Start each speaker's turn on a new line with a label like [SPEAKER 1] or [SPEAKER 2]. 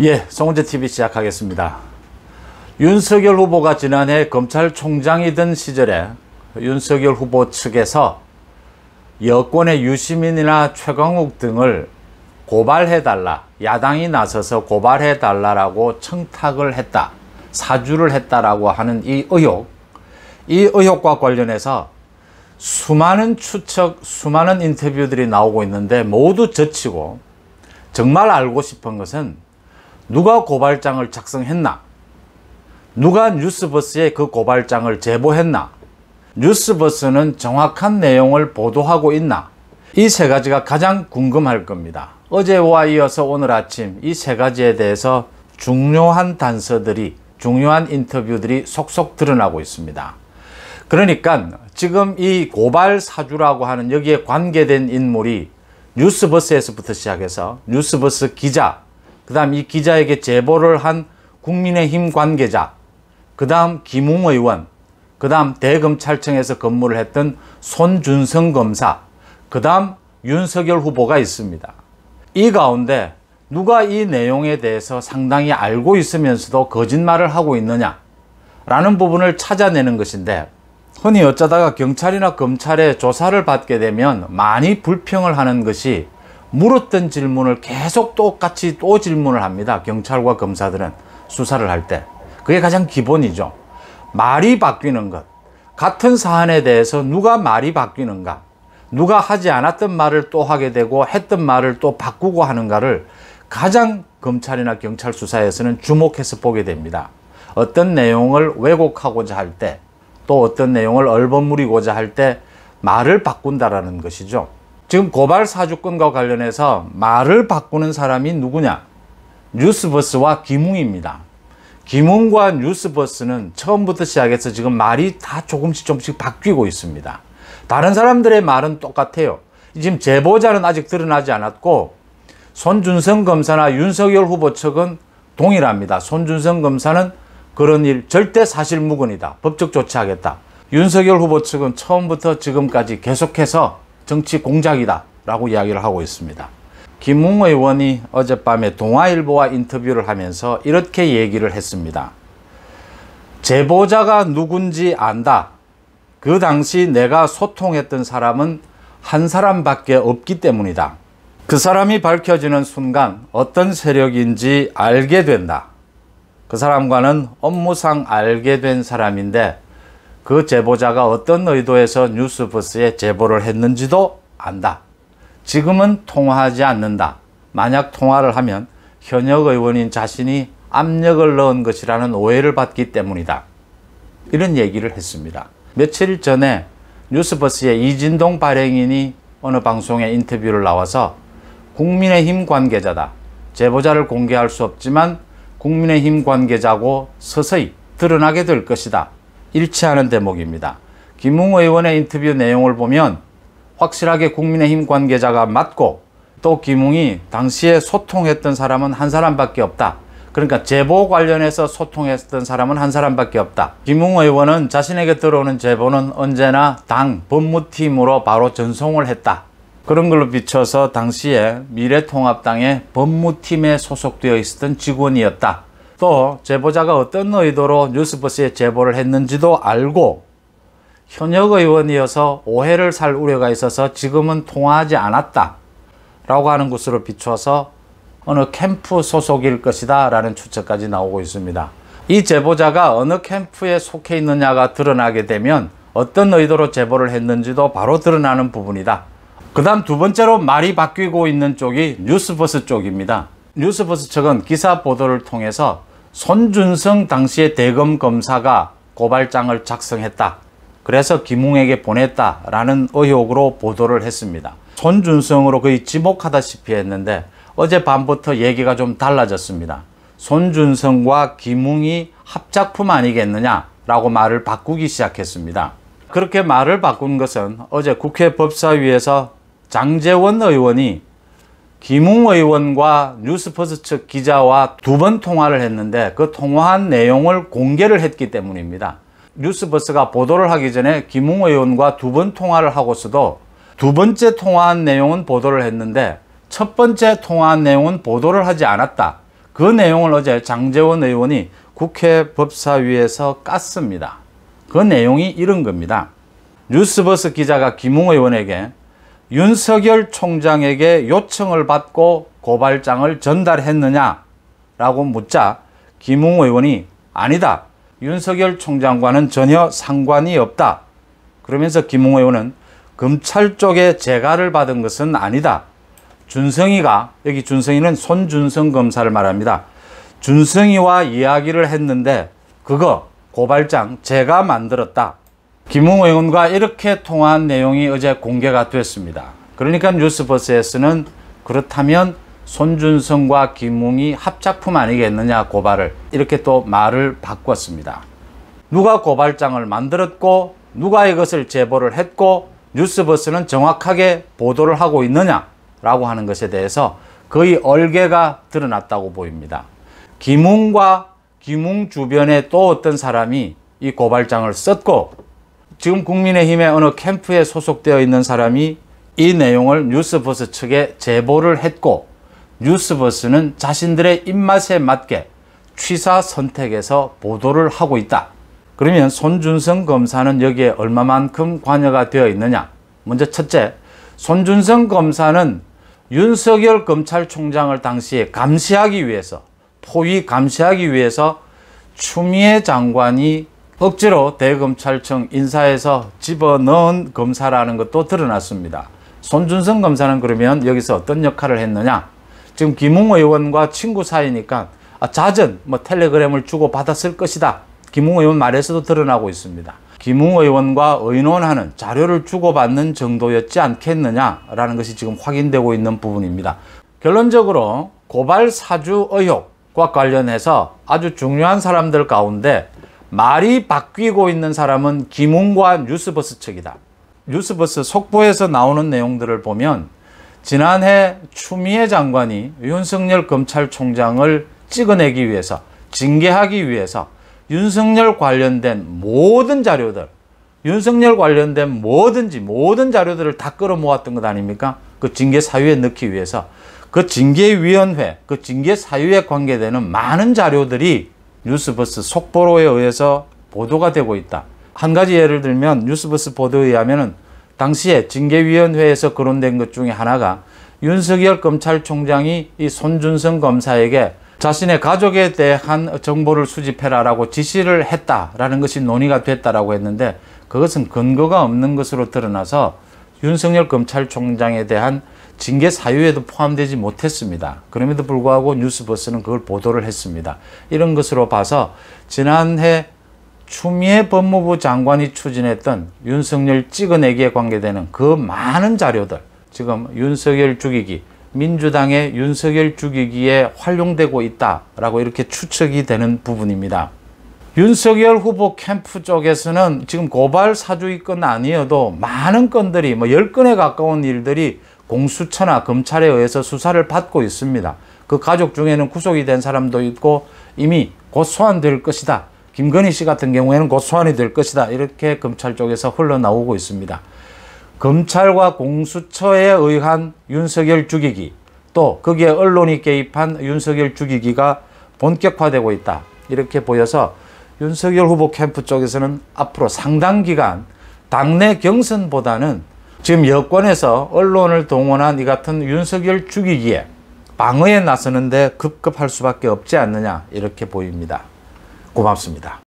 [SPEAKER 1] 예, 송은재 TV 시작하겠습니다. 윤석열 후보가 지난해 검찰총장이던 시절에 윤석열 후보 측에서 여권의 유시민이나 최강욱 등을 고발해달라, 야당이 나서서 고발해달라라고 청탁을 했다, 사주를 했다라고 하는 이 의혹, 이 의혹과 관련해서 수많은 추측, 수많은 인터뷰들이 나오고 있는데 모두 젖히고 정말 알고 싶은 것은 누가 고발장을 작성했나? 누가 뉴스버스에 그 고발장을 제보했나? 뉴스버스는 정확한 내용을 보도하고 있나? 이 세 가지가 가장 궁금할 겁니다. 어제와 이어서 오늘 아침 이 세 가지에 대해서 중요한 단서들이, 중요한 인터뷰들이 속속 드러나고 있습니다. 그러니까 지금 이 고발 사주라고 하는 여기에 관계된 인물이 뉴스버스에서부터 시작해서 뉴스버스 기자, 그 다음 이 기자에게 제보를 한 국민의힘 관계자, 그 다음 김웅 의원, 그 다음 대검찰청에서 근무를 했던 손준성 검사, 그 다음 윤석열 후보가 있습니다. 이 가운데 누가 이 내용에 대해서 상당히 알고 있으면서도 거짓말을 하고 있느냐 라는 부분을 찾아내는 것인데 흔히 어쩌다가 경찰이나 검찰의 조사를 받게 되면 많이 불평을 하는 것이 물었던 질문을 계속 똑같이 또 질문을 합니다. 경찰과 검사들은 수사를 할 때. 그게 가장 기본이죠. 말이 바뀌는 것. 같은 사안에 대해서 누가 말이 바뀌는가. 누가 하지 않았던 말을 또 하게 되고 했던 말을 또 바꾸고 하는가를 가장 검찰이나 경찰 수사에서는 주목해서 보게 됩니다. 어떤 내용을 왜곡하고자 할 때, 또 어떤 내용을 얼버무리고자 할 때 말을 바꾼다라는 것이죠. 지금 고발 사주권과 관련해서 말을 바꾸는 사람이 누구냐? 뉴스버스와 김웅입니다. 김웅과 뉴스버스는 처음부터 시작해서 지금 말이 다 조금씩 조금씩 바뀌고 있습니다. 다른 사람들의 말은 똑같아요. 지금 제보자는 아직 드러나지 않았고 손준성 검사나 윤석열 후보 측은 동일합니다. 손준성 검사는 그런 일 절대 사실 무근이다. 법적 조치하겠다. 윤석열 후보 측은 처음부터 지금까지 계속해서 정치 공작이다라고 이야기를 하고 있습니다. 김웅 의원이 어젯밤에 동아일보와 인터뷰를 하면서 이렇게 얘기를 했습니다. 제보자가 누군지 안다. 그 당시 내가 소통했던 사람은 한 사람밖에 없기 때문이다. 그 사람이 밝혀지는 순간 어떤 세력인지 알게 된다. 그 사람과는 업무상 알게 된 사람인데 그 제보자가 어떤 의도에서 뉴스버스에 제보를 했는지도 안다. 지금은 통화하지 않는다. 만약 통화를 하면 현역 의원인 자신이 압력을 넣은 것이라는 오해를 받기 때문이다. 이런 얘기를 했습니다. 며칠 전에 뉴스버스의 이진동 발행인이 어느 방송에 인터뷰를 나와서 국민의힘 관계자다. 제보자를 공개할 수 없지만 국민의힘 관계자고 서서히 드러나게 될 것이다. 일치하는 대목입니다. 김웅 의원의 인터뷰 내용을 보면 확실하게 국민의힘 관계자가 맞고 또 김웅이 당시에 소통했던 사람은 한 사람밖에 없다. 그러니까 제보 관련해서 소통했던 사람은 한 사람밖에 없다. 김웅 의원은 자신에게 들어오는 제보는 언제나 당 법무팀으로 바로 전송을 했다. 그런 걸로 비춰서 당시에 미래통합당의 법무팀에 소속되어 있었던 직원이었다. 또 제보자가 어떤 의도로 뉴스버스에 제보를 했는지도 알고 현역 의원이어서 오해를 살 우려가 있어서 지금은 통화하지 않았다 라고 하는 것으로 비추어서 어느 캠프 소속일 것이다 라는 추측까지 나오고 있습니다. 이 제보자가 어느 캠프에 속해 있느냐가 드러나게 되면 어떤 의도로 제보를 했는지도 바로 드러나는 부분이다. 그 다음 두 번째로 말이 바뀌고 있는 쪽이 뉴스버스 쪽입니다. 뉴스버스 측은 기사 보도를 통해서 손준성 당시의 대검 검사가 고발장을 작성했다. 그래서 김웅에게 보냈다라는 의혹으로 보도를 했습니다. 손준성으로 거의 지목하다시피 했는데 어젯밤부터 얘기가 좀 달라졌습니다. 손준성과 김웅이 합작품 아니겠느냐라고 말을 바꾸기 시작했습니다. 그렇게 말을 바꾼 것은 어제 국회 법사위에서 장재원 의원이 김웅 의원과 뉴스퍼스 측 기자와 두 번 통화를 했는데 그 통화한 내용을 공개를 했기 때문입니다. 뉴스버스가 보도를 하기 전에 김웅 의원과 두 번 통화를 하고서도 두 번째 통화한 내용은 보도를 했는데 첫 번째 통화한 내용은 보도를 하지 않았다. 그 내용을 어제 장재원 의원이 국회 법사위에서 깠습니다. 그 내용이 이런 겁니다. 뉴스버스 기자가 김웅 의원에게 윤석열 총장에게 요청을 받고 고발장을 전달했느냐라고 묻자 김웅 의원이 아니다. 윤석열 총장과는 전혀 상관이 없다. 그러면서 김웅 의원은 검찰 쪽에 재가를 받은 것은 아니다. 준성이가 여기 준성이는 손준성 검사를 말합니다. 준성이와 이야기를 했는데 그거 고발장 제가 만들었다. 김웅 의원과 이렇게 통화한 내용이 어제 공개가 됐습니다. 그러니까 뉴스버스에서는 그렇다면 손준성과 김웅이 합작품 아니겠느냐 고발을 이렇게 또 말을 바꿨습니다. 누가 고발장을 만들었고 누가 이것을 제보를 했고 뉴스버스는 정확하게 보도를 하고 있느냐라고 하는 것에 대해서 거의 얼개가 드러났다고 보입니다. 김웅과 김웅 주변에 또 어떤 사람이 이 고발장을 썼고 지금 국민의힘의 어느 캠프에 소속되어 있는 사람이 이 내용을 뉴스버스 측에 제보를 했고 뉴스버스는 자신들의 입맛에 맞게 취사 선택에서 보도를 하고 있다. 그러면 손준성 검사는 여기에 얼마만큼 관여가 되어 있느냐? 먼저 첫째, 손준성 검사는 윤석열 검찰총장을 당시에 감시하기 위해서, 포위 감시하기 위해서 추미애 장관이 억지로 대검찰청 인사에서 집어넣은 검사라는 것도 드러났습니다. 손준성 검사는 그러면 여기서 어떤 역할을 했느냐? 지금 김웅 의원과 친구 사이니까 아, 잦은 뭐 텔레그램을 주고받았을 것이다. 김웅 의원 말에서도 드러나고 있습니다. 김웅 의원과 의논하는 자료를 주고받는 정도였지 않겠느냐라는 것이 지금 확인되고 있는 부분입니다. 결론적으로 고발 사주 의혹과 관련해서 아주 중요한 사람들 가운데 말이 바뀌고 있는 사람은 김웅과 뉴스버스 측이다. 뉴스버스 속보에서 나오는 내용들을 보면 지난해 추미애 장관이 윤석열 검찰총장을 찍어내기 위해서 징계하기 위해서 윤석열 관련된 모든 자료들 윤석열 관련된 뭐든지 모든 자료들을 다 끌어모았던 것 아닙니까? 그 징계 사유에 넣기 위해서 그 징계위원회, 그 징계 사유에 관계되는 많은 자료들이 뉴스버스 속보로에 의해서 보도가 되고 있다. 한 가지 예를 들면 뉴스버스 보도에 의하면 당시에 징계위원회에서 거론된 것 중에 하나가 윤석열 검찰총장이 이 손준성 검사에게 자신의 가족에 대한 정보를 수집해라라고 지시를 했다라는 것이 논의가 됐다라고 했는데 그것은 근거가 없는 것으로 드러나서 윤석열 검찰총장에 대한 징계 사유에도 포함되지 못했습니다. 그럼에도 불구하고 뉴스버스는 그걸 보도를 했습니다. 이런 것으로 봐서 지난해 추미애 법무부 장관이 추진했던 윤석열 찍어내기에 관계되는 그 많은 자료들, 지금 윤석열 죽이기, 민주당의 윤석열 죽이기에 활용되고 있다라고 이렇게 추측이 되는 부분입니다. 윤석열 후보 캠프 쪽에서는 지금 고발 사주의 건 아니어도 많은 건들이 뭐 10건에 가까운 일들이 공수처나 검찰에 의해서 수사를 받고 있습니다. 그 가족 중에는 구속이 된 사람도 있고 이미 곧 소환될 것이다. 김건희 씨 같은 경우에는 곧 소환이 될 것이다. 이렇게 검찰 쪽에서 흘러나오고 있습니다. 검찰과 공수처에 의한 윤석열 죽이기 또 거기에 언론이 개입한 윤석열 죽이기가 본격화되고 있다. 이렇게 보여서 윤석열 후보 캠프 쪽에서는 앞으로 상당 기간 당내 경선보다는 지금 여권에서 언론을 동원한 이 같은 윤석열 죽이기에 방어에 나서는데 급급할 수밖에 없지 않느냐 이렇게 보입니다. 고맙습니다.